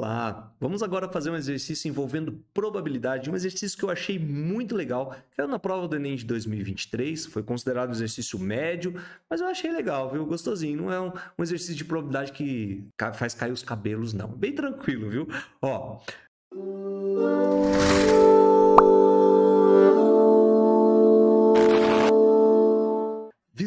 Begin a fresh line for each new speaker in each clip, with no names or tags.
Olá, vamos agora fazer um exercício envolvendo probabilidade, um exercício que eu achei muito legal, caiu na prova do Enem de 2023, foi considerado um exercício médio, mas eu achei legal, viu? Gostosinho, não é um, um exercício de probabilidade que faz cair os cabelos, não. Bem tranquilo, viu? Ó...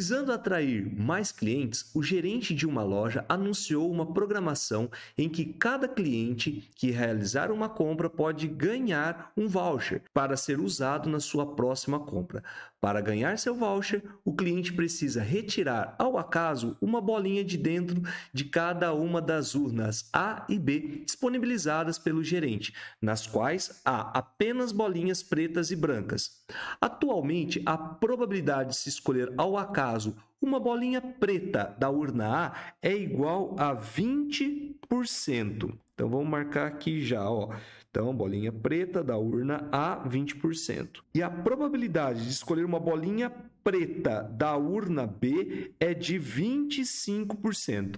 Visando atrair mais clientes, o gerente de uma loja anunciou uma programação em que cada cliente que realizar uma compra pode ganhar um voucher para ser usado na sua próxima compra. Para ganhar seu voucher, o cliente precisa retirar ao acaso uma bolinha de dentro de cada uma das urnas A e B disponibilizadas pelo gerente, nas quais há apenas bolinhas pretas e brancas. Atualmente, a probabilidade de se escolher ao acaso caso, uma bolinha preta da urna A é igual a 20%. Então vamos marcar aqui já, ó. Então, bolinha preta da urna A, 20%. E a probabilidade de escolher uma bolinha preta da urna B é de 25%.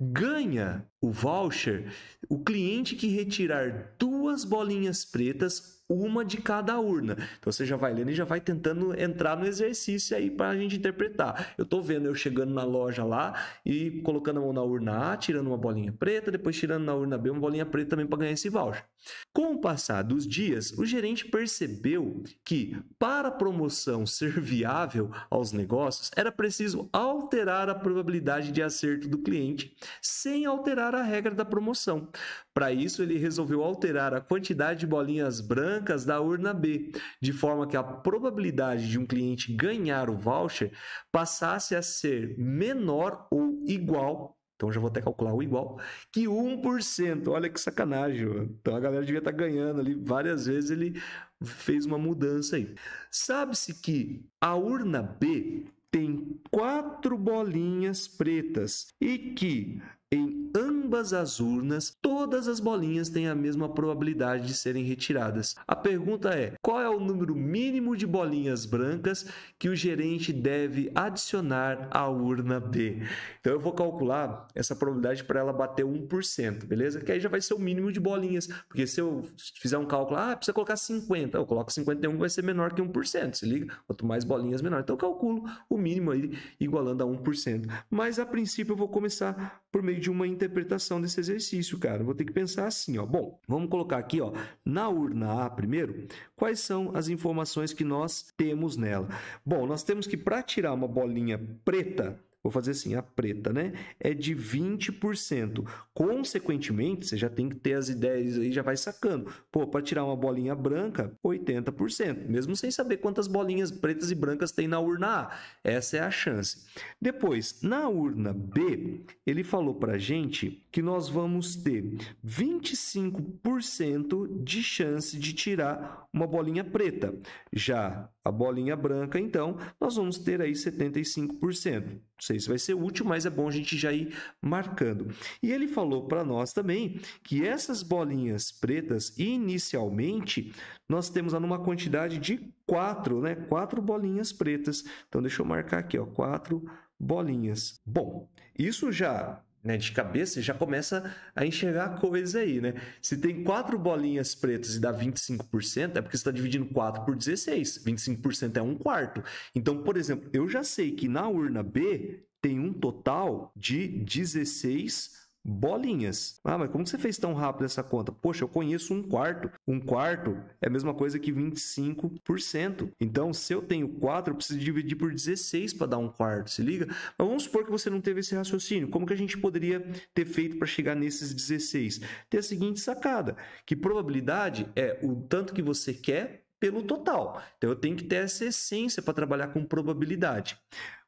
Ganha o voucher o cliente que retirar duas bolinhas pretas, uma de cada urna. Então você já vai lendo e já vai tentando entrar no exercício aí para a gente interpretar. Eu estou vendo eu chegando na loja lá e colocando a mão na urna A, tirando uma bolinha preta, depois tirando na urna B uma bolinha preta também para ganhar esse voucher. Com o passar dos dias, o gerente percebeu que para a promoção ser viável favorável aos negócios, era preciso alterar a probabilidade de acerto do cliente sem alterar a regra da promoção. Para isso, ele resolveu alterar a quantidade de bolinhas brancas da urna B, de forma que a probabilidade de um cliente ganhar o voucher passasse a ser menor ou igual então já vou até calcular o igual, que 1%. Olha que sacanagem. Mano. Então a galera devia estar tá ganhando ali. Várias vezes ele fez uma mudança aí. Sabe-se que a urna B tem quatro bolinhas pretas e que em ambas as urnas, todas as bolinhas têm a mesma probabilidade de serem retiradas. A pergunta é: qual é o número mínimo de bolinhas brancas que o gerente deve adicionar à urna B? Então eu vou calcular essa probabilidade para ela bater 1%, beleza? Que aí já vai ser o mínimo de bolinhas, porque se eu fizer um cálculo, ah, precisa colocar 50, eu coloco 51, vai ser menor que 1%, se liga? Quanto mais bolinhas, menor. Então eu calculo o mínimo aí igualando a 1%. Mas a princípio eu vou começar por meio de uma interpretação desse exercício, cara. vou ter que pensar assim, ó. Bom, vamos colocar aqui, ó, na urna A primeiro, quais são as informações que nós temos nela? Bom, nós temos que para tirar uma bolinha preta, Vou fazer assim, a preta, né? É de 20%. Consequentemente, você já tem que ter as ideias aí, já vai sacando. Pô, para tirar uma bolinha branca, 80%, mesmo sem saber quantas bolinhas pretas e brancas tem na urna A. Essa é a chance. Depois, na urna B, ele falou para gente que nós vamos ter 25% de chance de tirar uma bolinha preta. Já a bolinha branca, então, nós vamos ter aí 75%. Você vocês. Vai ser útil, mas é bom a gente já ir marcando. E ele falou para nós também que essas bolinhas pretas, inicialmente, nós temos numa quantidade de quatro, né? Quatro bolinhas pretas. Então, deixa eu marcar aqui, ó, quatro bolinhas. Bom, isso já né, de cabeça, já começa a enxergar a coisa aí, né? Se tem quatro bolinhas pretas e dá 25%, é porque você está dividindo 4 por 16. 25% é um quarto. Então, por exemplo, eu já sei que na urna B tem um total de 16 bolinhas. Ah, mas como você fez tão rápido essa conta? Poxa, eu conheço um quarto. Um quarto é a mesma coisa que 25%. Então, se eu tenho 4, eu preciso dividir por 16 para dar um quarto, se liga? Mas vamos supor que você não teve esse raciocínio. Como que a gente poderia ter feito para chegar nesses 16? Ter a seguinte sacada, que probabilidade é o tanto que você quer pelo total. Então, eu tenho que ter essa essência para trabalhar com probabilidade.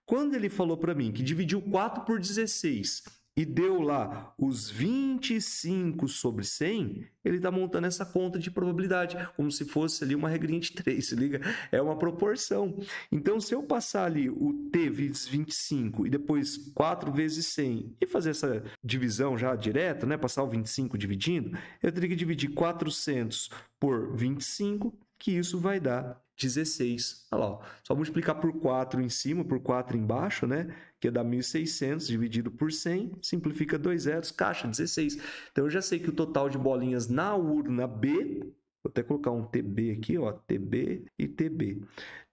Quando ele falou para mim que dividiu 4 por 16 e deu lá os 25 sobre 100, ele está montando essa conta de probabilidade, como se fosse ali uma regrinha de 3, se liga? É uma proporção. Então, se eu passar ali o T vezes 25 e depois 4 vezes 100 e fazer essa divisão já direta, né? passar o 25 dividindo, eu teria que dividir 400 por 25 que isso vai dar 16. Olha lá, ó. só multiplicar por 4 em cima, por 4 embaixo, né? Que é dar 1.600 dividido por 100, simplifica dois zeros, caixa 16. Então, eu já sei que o total de bolinhas na urna B, vou até colocar um TB aqui, ó, TB e TB,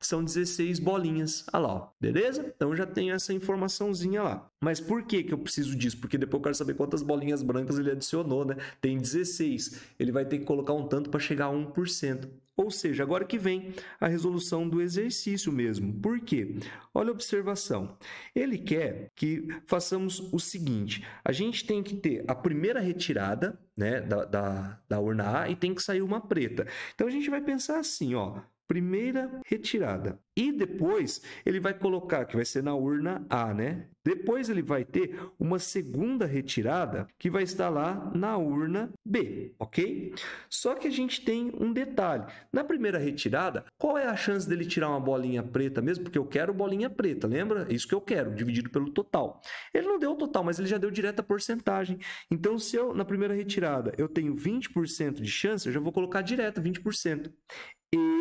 que são 16 bolinhas. Ah lá, ó. beleza? Então já tem essa informaçãozinha lá. Mas por que, que eu preciso disso? Porque depois eu quero saber quantas bolinhas brancas ele adicionou, né? Tem 16. Ele vai ter que colocar um tanto para chegar a 1%. Ou seja, agora que vem a resolução do exercício mesmo. Por quê? Olha a observação. Ele quer que façamos o seguinte: a gente tem que ter a primeira retirada né, da, da, da urna A e tem que sair uma preta. Então a gente vai pensar assim: ó, primeira retirada. E depois ele vai colocar, que vai ser na urna A, né? Depois ele vai ter uma segunda retirada que vai estar lá na urna B, ok? Só que a gente tem um detalhe. Na primeira retirada, qual é a chance dele tirar uma bolinha preta mesmo? Porque eu quero bolinha preta, lembra? É isso que eu quero, dividido pelo total. Ele não deu o total, mas ele já deu direto a porcentagem. Então, se eu, na primeira retirada, eu tenho 20% de chance, eu já vou colocar direto 20%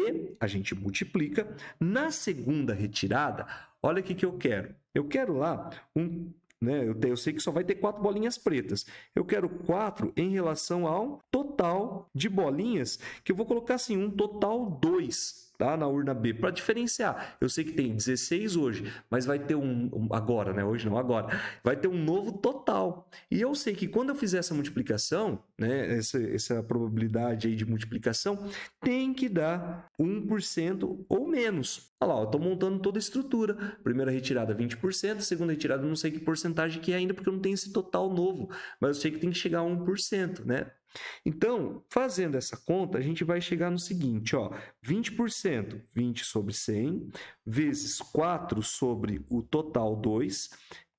e a gente multiplica. Na segunda retirada, olha o que, que eu quero. Eu quero lá um. Né, eu, eu sei que só vai ter quatro bolinhas pretas. Eu quero quatro em relação ao total de bolinhas, que eu vou colocar assim, um total dois tá? na urna B, para diferenciar. Eu sei que tem 16 hoje, mas vai ter um, um, Agora, né? Hoje não, agora. Vai ter um novo total. E eu sei que quando eu fizer essa multiplicação, né? essa, essa probabilidade aí de multiplicação, tem que dar 1% ou menos. Olha lá, eu estou montando toda a estrutura. Primeira retirada 20%, segunda retirada não sei que porcentagem que é ainda, porque não tem esse total novo. Mas eu sei que tem que chegar a 1%, né? Então, fazendo essa conta, a gente vai chegar no seguinte, ó, 20%, 20 sobre 100, vezes 4 sobre o total 2,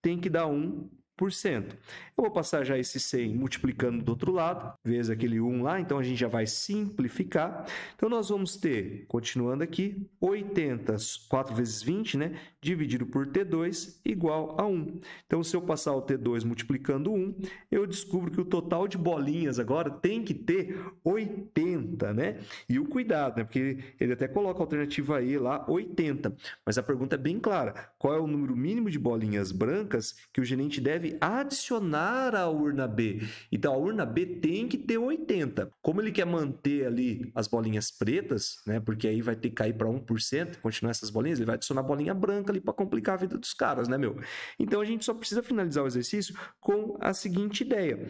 tem que dar 1 eu vou passar já esse 100 multiplicando do outro lado, vezes aquele 1 lá, então a gente já vai simplificar. Então, nós vamos ter, continuando aqui, 80, 4 vezes 20, né? Dividido por T2 igual a 1. Então, se eu passar o T2 multiplicando 1, eu descubro que o total de bolinhas agora tem que ter 80, né? E o cuidado, né? Porque ele até coloca a alternativa E lá, 80. Mas a pergunta é bem clara. Qual é o número mínimo de bolinhas brancas que o gerente deve deve adicionar à urna B. Então a urna B tem que ter 80. Como ele quer manter ali as bolinhas pretas, né? Porque aí vai ter que cair para 1%, continuar essas bolinhas, ele vai adicionar a bolinha branca ali para complicar a vida dos caras, né, meu? Então a gente só precisa finalizar o exercício com a seguinte ideia.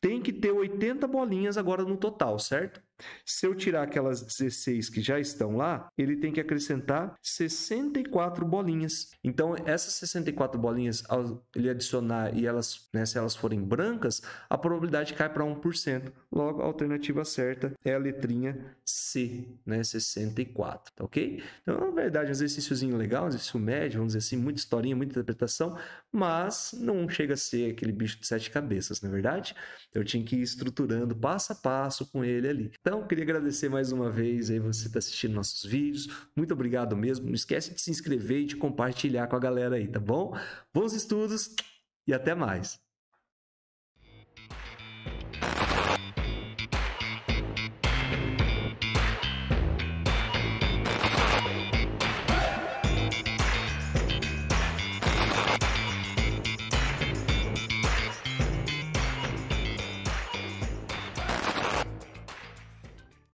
Tem que ter 80 bolinhas agora no total, certo? Se eu tirar aquelas 16 que já estão lá, ele tem que acrescentar 64 bolinhas. Então, essas 64 bolinhas, ao ele adicionar e elas, né, se elas forem brancas, a probabilidade cai para 1%. Logo, a alternativa certa é a letrinha C, né, 64, tá ok? Então, na é verdade, um exercíciozinho legal, um exercício médio, vamos dizer assim, muita historinha, muita interpretação, mas não chega a ser aquele bicho de sete cabeças, na é verdade? Então, eu tinha que ir estruturando passo a passo com ele ali. Então, então, queria agradecer mais uma vez aí você está assistindo nossos vídeos. Muito obrigado mesmo. Não esquece de se inscrever e de compartilhar com a galera aí, tá bom? Bons estudos e até mais.